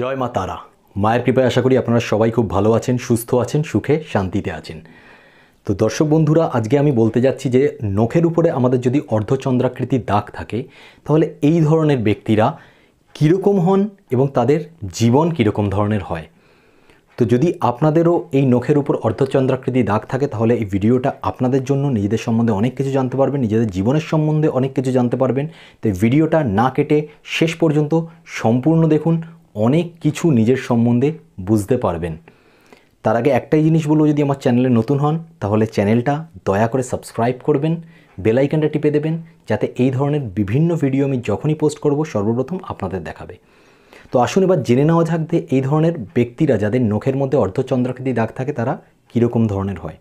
জয় মা তারা মায়ের কৃপায় আশা করি আপনারা সবাই খুব ভালো আছেন সুস্থ আছেন সুখে শান্তিতে আছেন তো দর্শক বন্ধুরা আজকে আমি বলতে যাচ্ছি যে নখের উপরে আমাদের যদি অর্ধচন্দ্রাকৃতি দাগ থাকে তাহলে এই ধরনের ব্যক্তিরা কীরকম হন এবং তাদের জীবন কীরকম ধরনের হয় তো যদি আপনাদেরও এই নখের উপর অর্ধচন্দ্রাকৃতি দাগ থাকে তাহলে এই ভিডিওটা আপনাদের জন্য নিজেদের সম্বন্ধে অনেক কিছু জানতে পারবেন নিজেদের জীবনের সম্বন্ধে অনেক কিছু জানতে পারবেন তো ভিডিওটা না কেটে শেষ পর্যন্ত সম্পূর্ণ দেখুন অনেক কিছু নিজের সম্বন্ধে বুঝতে পারবেন তার আগে একটাই জিনিস বলবো যদি আমার চ্যানেলে নতুন হন তাহলে চ্যানেলটা দয়া করে সাবস্ক্রাইব করবেন বেলাইকানটা টিপে দেবেন যাতে এই ধরনের বিভিন্ন ভিডিও আমি যখনই পোস্ট করব সর্বপ্রথম আপনাদের দেখাবে তো আসুন এবার জেনে নেওয়া যাক যে এই ধরনের ব্যক্তিরা যাদের নখের মধ্যে অর্ধচন্দ্রাকৃতি দাগ থাকে তারা কীরকম ধরনের হয়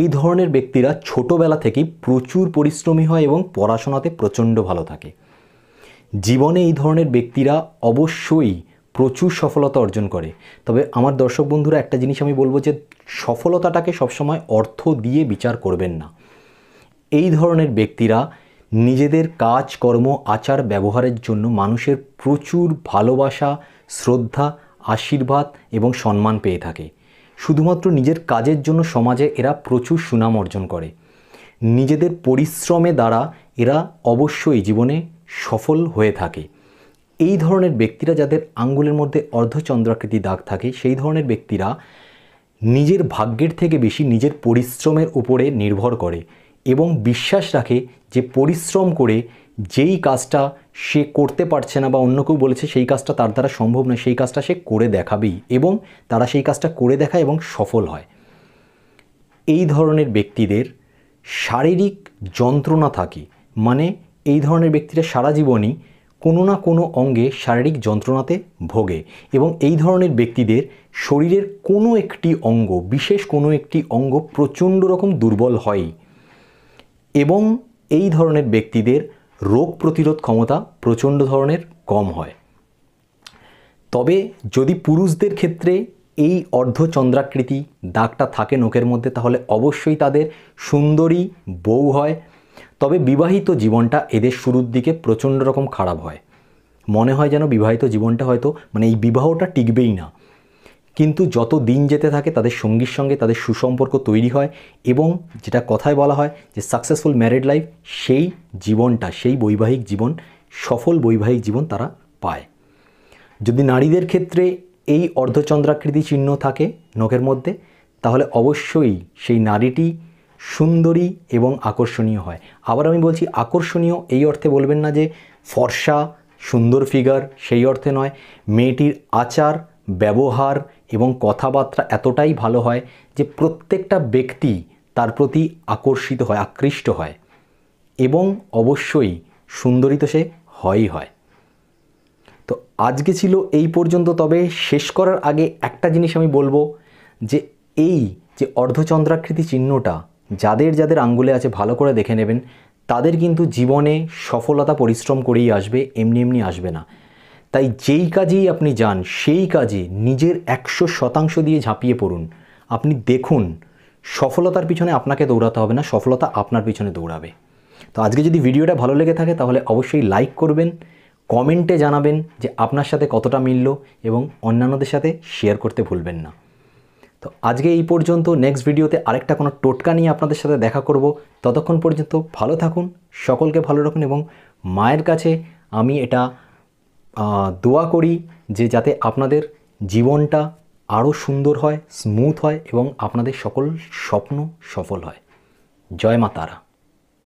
এই ধরনের ব্যক্তিরা ছোটোবেলা থেকেই প্রচুর পরিশ্রমী হয় এবং পড়াশোনাতে প্রচণ্ড ভালো থাকে জীবনে এই ধরনের ব্যক্তিরা অবশ্যই প্রচুর সফলতা অর্জন করে তবে আমার দর্শক বন্ধুরা একটা জিনিস আমি বলবো যে সফলতাটাকে সবসময় অর্থ দিয়ে বিচার করবেন না এই ধরনের ব্যক্তিরা নিজেদের কাজ কর্ম আচার ব্যবহারের জন্য মানুষের প্রচুর ভালোবাসা শ্রদ্ধা আশীর্বাদ এবং সম্মান পেয়ে থাকে শুধুমাত্র নিজের কাজের জন্য সমাজে এরা প্রচুর সুনাম অর্জন করে নিজেদের পরিশ্রমে দ্বারা এরা অবশ্যই জীবনে সফল হয়ে থাকে এই ধরনের ব্যক্তিরা যাদের আঙ্গুলের মধ্যে অর্ধচন্দ্রাকৃতি দাগ থাকে সেই ধরনের ব্যক্তিরা নিজের ভাগ্যের থেকে বেশি নিজের পরিশ্রমের উপরে নির্ভর করে এবং বিশ্বাস রাখে যে পরিশ্রম করে যেই কাজটা সে করতে পারছে না বা অন্য কেউ বলেছে সেই কাজটা তার দ্বারা সম্ভব নয় সেই কাজটা সে করে দেখাবেই এবং তারা সেই কাজটা করে দেখায় এবং সফল হয় এই ধরনের ব্যক্তিদের শারীরিক যন্ত্রণা থাকে মানে এই ধরনের ব্যক্তিরা সারা জীবনই কোনো না কোনো অঙ্গে শারীরিক যন্ত্রণাতে ভোগে এবং এই ধরনের ব্যক্তিদের শরীরের কোনো একটি অঙ্গ বিশেষ কোনো একটি অঙ্গ প্রচণ্ড রকম দুর্বল হয় এবং এই ধরনের ব্যক্তিদের রোগ প্রতিরোধ ক্ষমতা প্রচণ্ড ধরনের কম হয় তবে যদি পুরুষদের ক্ষেত্রে এই অর্ধচন্দ্রাকৃতি দাগটা থাকে নোকের মধ্যে তাহলে অবশ্যই তাদের সুন্দরী বউ হয় তবে বিবাহিত জীবনটা এদের শুরুর দিকে প্রচণ্ড রকম খারাপ হয় মনে হয় যেন বিবাহিত জীবনটা হয়তো মানে এই বিবাহটা টিকবেই না কিন্তু যত দিন যেতে থাকে তাদের সঙ্গীর সঙ্গে তাদের সুসম্পর্ক তৈরি হয় এবং যেটা কথায় বলা হয় যে সাকসেসফুল ম্যারিড লাইফ সেই জীবনটা সেই বৈবাহিক জীবন সফল বৈবাহিক জীবন তারা পায় যদি নারীদের ক্ষেত্রে এই অর্ধচন্দ্রাকৃতি চিহ্ন থাকে নখের মধ্যে তাহলে অবশ্যই সেই নারীটি সুন্দরী এবং আকর্ষণীয় হয় আবার আমি বলছি আকর্ষণীয় এই অর্থে বলবেন না যে ফর্সা সুন্দর ফিগার সেই অর্থে নয় মেয়েটির আচার ব্যবহার এবং কথাবার্তা এতটাই ভালো হয় যে প্রত্যেকটা ব্যক্তি তার প্রতি আকর্ষিত হয় আকৃষ্ট হয় এবং অবশ্যই সুন্দরী তো সে হয়ই হয় তো আজকে ছিল এই পর্যন্ত তবে শেষ করার আগে একটা জিনিস আমি বলবো যে এই যে অর্ধচন্দ্রাকৃতি চিহ্নটা যাদের যাদের আঙ্গুলে আছে ভালো করে দেখে নেবেন তাদের কিন্তু জীবনে সফলতা পরিশ্রম করেই আসবে এমনি এমনি আসবে না তাই যেই কাজেই আপনি যান সেই কাজে নিজের একশো শতাংশ দিয়ে ঝাঁপিয়ে পড়ুন আপনি দেখুন সফলতার পিছনে আপনাকে দৌড়াতে হবে না সফলতা আপনার পিছনে দৌড়াবে তো আজকে যদি ভিডিওটা ভালো লেগে থাকে তাহলে অবশ্যই লাইক করবেন কমেন্টে জানাবেন যে আপনার সাথে কতটা মিলল এবং অন্যান্যদের সাথে শেয়ার করতে ভুলবেন না তো আজকে এই পর্যন্ত নেক্সট ভিডিওতে আরেকটা কোনো টোটকা নিয়ে আপনাদের সাথে দেখা করব ততক্ষণ পর্যন্ত ভালো থাকুন সকলকে ভালো রাখুন এবং মায়ের কাছে আমি এটা দোয়া করি যে যাতে আপনাদের জীবনটা আরও সুন্দর হয় স্মুথ হয় এবং আপনাদের সকল স্বপ্ন সফল হয় জয় মা তারা